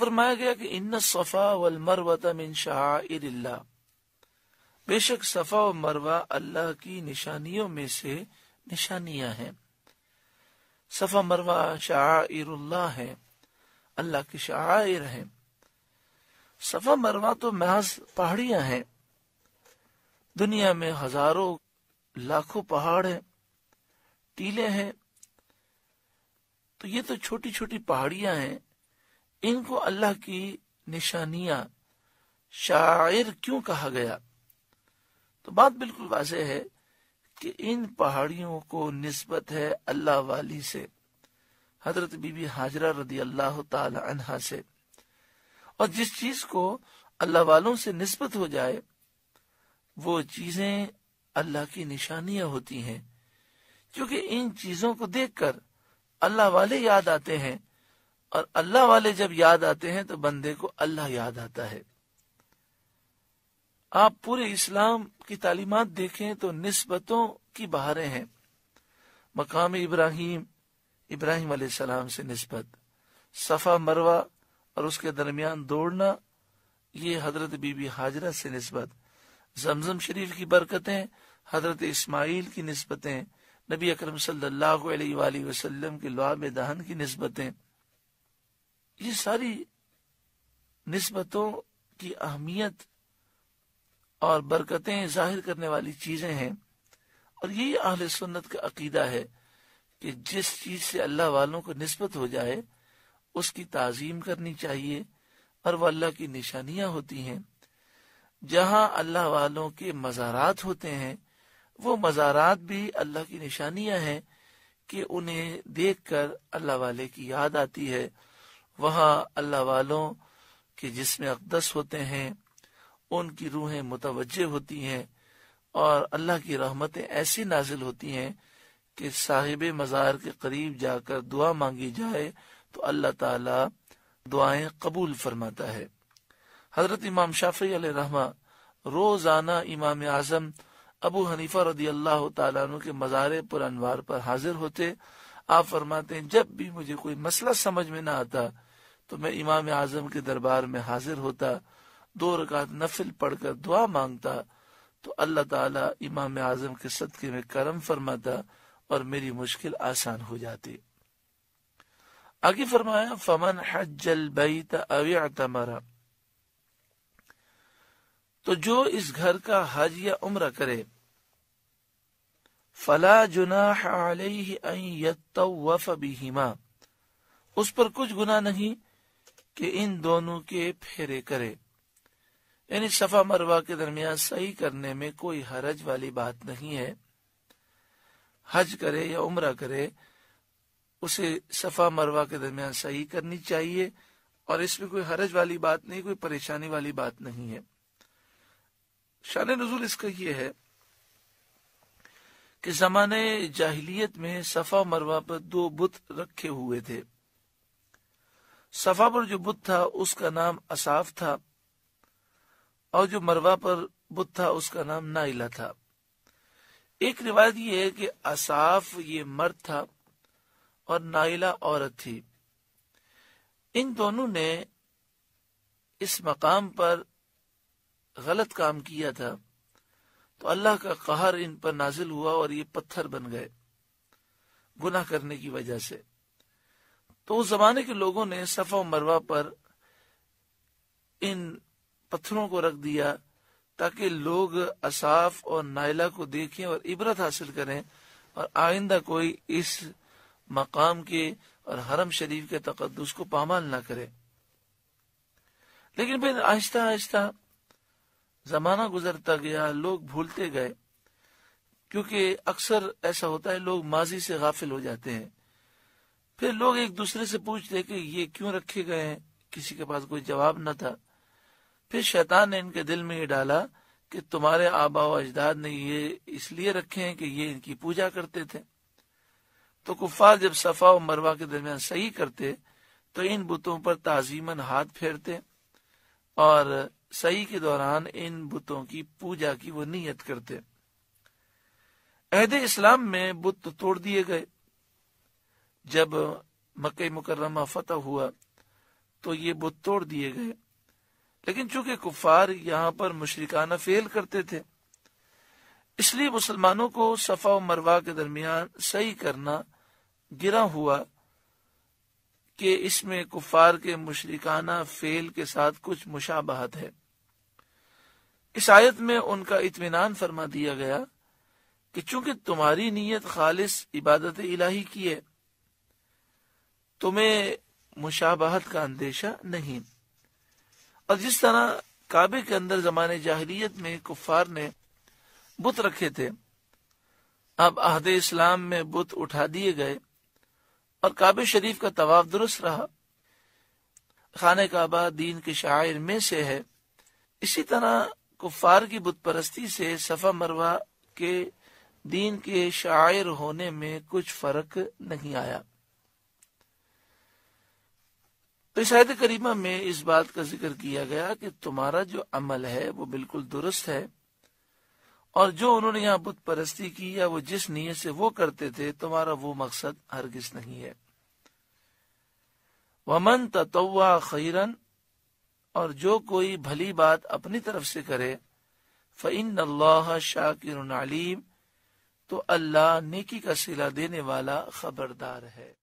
फरमाया गया कि इन सफ़ा वल मरवता शाह बेशक सफ़ा व मरवा अल्लाह की निशानियों में से निशानियां हैं सफ़ा मरवा शाह है अल्लाह की शायर है सफ़ा मरवा तो महज पहाड़ियां हैं दुनिया में हजारों लाखों पहाड़ हैं टीले हैं तो ये तो छोटी छोटी पहाड़ियां हैं इनको अल्लाह की निशानिया शायर क्यों कहा गया तो बात बिल्कुल वाज है कि इन पहाड़ियों को नस्बत है अल्लाह वाली से हजरत बीबी हाजरा रदी अल्लाह तहा से और जिस चीज को अल्लाह वालों से नस्बत हो जाए वो चीजें अल्लाह की निशानियां होती हैं क्योंकि इन चीजों को देखकर अल्लाह वाले याद आते हैं और अल्लाह वाले जब याद आते हैं तो बंदे को अल्लाह याद आता है आप पूरे इस्लाम की तालीमत देखें तो नस्बतों की बहारें हैं मकाम इब्राहिम इब्राहिम सलाम से नस्बत सफ़ा मरवा और उसके दरमियान दौड़ना ये हजरत बीबी हाजरा से नस्बत जमजम शरीफ की बरकतें हजरत इस्माइल की नस्बतें नबी अक्रम सल्लल्लाहु के लुआब दहन की नस्बतें ये सारी नस्बतों की अहमियत और बरकतें जाहिर करने वाली चीजें हैं और यही अहल सुन्नत का अकीदा है कि जिस चीज से अल्लाह वालों को नस्बत हो जाए उसकी ताजीम करनी चाहिए और वह अल्लाह की निशानियां होती हैं जहां अल्लाह वालों के मज़ारात होते हैं वो मज़ारात भी अल्लाह की निशानियां हैं कि उन्हें देखकर अल्लाह वाले की याद आती है वहाँ अल्लाह वालों के जिसमें अकदस होते हैं उनकी रूहें मुतवजे होती हैं और अल्लाह की रहमतें ऐसी नाजिल होती हैं कि साहिब मज़ार के करीब जाकर दुआ मांगी जाए तो अल्लाह ताला दुआएं कबूल फरमाता है हजरत इमाम शाफी रहमा रोजाना इमाम आजम अबू हनीफा रदी अल्लाह तु के मज़ार पुरानवार पर हाजिर होते आप फरमाते हैं जब भी मुझे कोई मसला समझ में ना आता तो मैं इमाम आजम के दरबार में हाजिर होता दो रकात नफिल पढ़कर दुआ मांगता तो अल्लाह ताला इमाम आजम के सदके में करम फरमाता और मेरी मुश्किल आसान हो जाती आगे फरमाया फमन हजल बैत अवतमरा तो जो इस घर का हज या उम्र करे फला जुनाह अलैहि बिहिमा उस पर कुछ गुना नहीं कि इन दोनों के फेरे करे यानी सफा मरवा के दरमियान सही करने में कोई हरज वाली बात नहीं है हज करे या उम्र करे उसे सफा मरवा के दरमियान सही करनी चाहिए और इसमें कोई हरज वाली बात नहीं कोई परेशानी वाली बात नहीं है शान रजूल इसका यह है कि जमाने जाहिलियत में सफा मरवा पर दो बुत रखे हुए थे सफा पर जो बुत था उसका नाम असाफ था और जो मरवा पर बुत था उसका नाम नाइला था एक रिवायत यह है कि असाफ ये मर्द था और नाइला औरत थी इन दोनों ने इस मकाम पर गलत काम किया था तो अल्लाह का कहर इन पर नाजिल हुआ और ये पत्थर बन गए गुनाह करने की वजह से तो उस जमाने के लोगों ने सफा मरवा पर इन पत्थरों को रख दिया ताकि लोग असाफ और नायला को देखें और इबरत हासिल करें और आइंदा कोई इस मकाम के और हरम शरीफ के तकदस को पामाल ना करे लेकिन फिर आहिस्ता आहिस्ता जमाना गुजरता गया लोग भूलते गए क्योंकि अक्सर ऐसा होता है लोग माजी से गाफिल हो जाते हैं फिर लोग एक दूसरे से पूछते कि ये क्यों रखे गए हैं किसी के पास कोई जवाब न था फिर शैतान ने इनके दिल में ये डाला कि तुम्हारे आबाओ अजदाद ने ये इसलिए रखे हैं कि ये इनकी पूजा करते थे तो कुफार जब सफा और मरवा के दरमियान सही करते तो इन बुतों पर ताजीमन हाथ फेरते और सही के दौरान इन बुतों की पूजा की वो नीयत करते अहद इस्लाम में बुत तोड़ दिए गए जब मक्के मुकर्रमा फतह हुआ तो ये बुत तोड़ दिए गए लेकिन चूंकि कुफार यहाँ पर मुशरिकाना फेल करते थे इसलिए मुसलमानों को सफा और मरवा के दरमियान सही करना गिरा हुआ कि इसमें कुफार के मुशरिकाना फेल के साथ कुछ मुशाबहत है इस आयत में उनका इतमान फरमा दिया गया कि चूंकि तुम्हारी नीयत खालिश इबादत इलाही की है तुम्हें मुशाबहत का अंदेशा नहीं और जिस तरह काबे के अंदर जमाने जाहरीत में कुफार ने बुत रखे थे अब अहद इस्लाम में बुत उठा दिए गए और काबे शरीफ का तवाफ दुरुस्त रहा खान काबा दीन के शायर में से है इसी तरह कुफार की बुत परस्ती से सफा मरवा के दीन के शायर होने में कुछ फर्क नहीं आया तो शायद करीमा में इस बात का जिक्र किया गया कि तुम्हारा जो अमल है वो बिल्कुल दुरुस्त है और जो उन्होंने यहाँ बुत परस्ती की या वो जिस नीयत से वो करते थे तुम्हारा वो मकसद हरगिज नहीं है वमन तत्वा खीरन और जो कोई भली बात अपनी तरफ से करे फ़िन अल्लाह शाकिर तो अल्लाह नेकी का सिला देने वाला खबरदार है